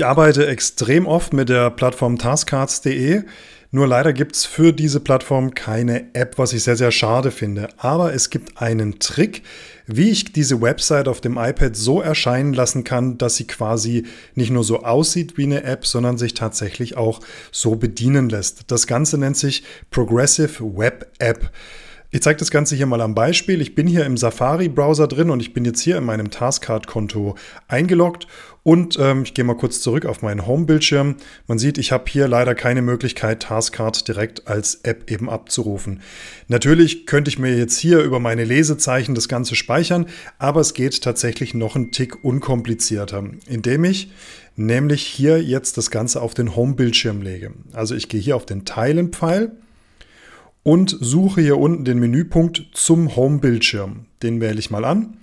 Ich arbeite extrem oft mit der Plattform taskcards.de. Nur leider gibt es für diese Plattform keine App, was ich sehr, sehr schade finde. Aber es gibt einen Trick, wie ich diese Website auf dem iPad so erscheinen lassen kann, dass sie quasi nicht nur so aussieht wie eine App, sondern sich tatsächlich auch so bedienen lässt. Das Ganze nennt sich Progressive Web App. Ich zeige das Ganze hier mal am Beispiel. Ich bin hier im Safari-Browser drin und ich bin jetzt hier in meinem Taskcard-Konto eingeloggt und ähm, ich gehe mal kurz zurück auf meinen Home-Bildschirm. Man sieht, ich habe hier leider keine Möglichkeit, Taskcard direkt als App eben abzurufen. Natürlich könnte ich mir jetzt hier über meine Lesezeichen das Ganze speichern, aber es geht tatsächlich noch einen Tick unkomplizierter, indem ich nämlich hier jetzt das Ganze auf den Home-Bildschirm lege. Also ich gehe hier auf den Teilen-Pfeil und suche hier unten den Menüpunkt zum Home-Bildschirm. Den wähle ich mal an.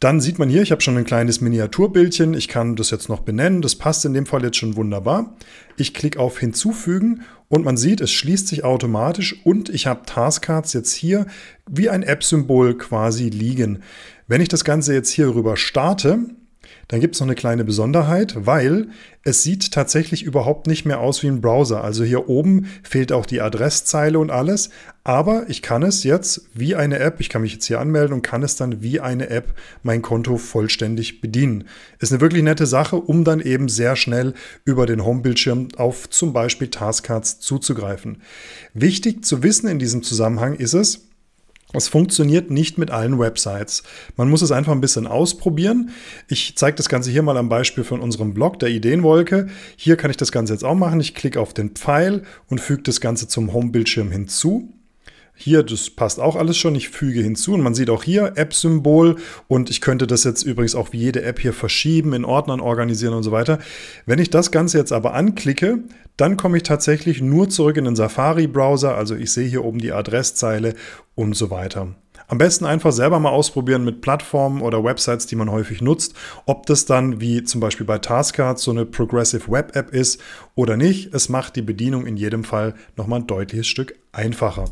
Dann sieht man hier, ich habe schon ein kleines Miniaturbildchen. Ich kann das jetzt noch benennen. Das passt in dem Fall jetzt schon wunderbar. Ich klicke auf Hinzufügen und man sieht, es schließt sich automatisch und ich habe Taskcards jetzt hier wie ein App-Symbol quasi liegen. Wenn ich das Ganze jetzt hier rüber starte, dann gibt es noch eine kleine Besonderheit, weil es sieht tatsächlich überhaupt nicht mehr aus wie ein Browser. Also hier oben fehlt auch die Adresszeile und alles, aber ich kann es jetzt wie eine App, ich kann mich jetzt hier anmelden und kann es dann wie eine App mein Konto vollständig bedienen. Ist eine wirklich nette Sache, um dann eben sehr schnell über den Home-Bildschirm auf zum Beispiel Taskcards zuzugreifen. Wichtig zu wissen in diesem Zusammenhang ist es, es funktioniert nicht mit allen Websites. Man muss es einfach ein bisschen ausprobieren. Ich zeige das Ganze hier mal am Beispiel von unserem Blog, der Ideenwolke. Hier kann ich das Ganze jetzt auch machen. Ich klicke auf den Pfeil und füge das Ganze zum Homebildschirm hinzu. Hier, das passt auch alles schon. Ich füge hinzu und man sieht auch hier App-Symbol und ich könnte das jetzt übrigens auch wie jede App hier verschieben, in Ordnern organisieren und so weiter. Wenn ich das Ganze jetzt aber anklicke, dann komme ich tatsächlich nur zurück in den Safari-Browser. Also ich sehe hier oben die Adresszeile und so weiter. Am besten einfach selber mal ausprobieren mit Plattformen oder Websites, die man häufig nutzt, ob das dann wie zum Beispiel bei Taskcards so eine Progressive Web App ist oder nicht. Es macht die Bedienung in jedem Fall nochmal ein deutliches Stück einfacher.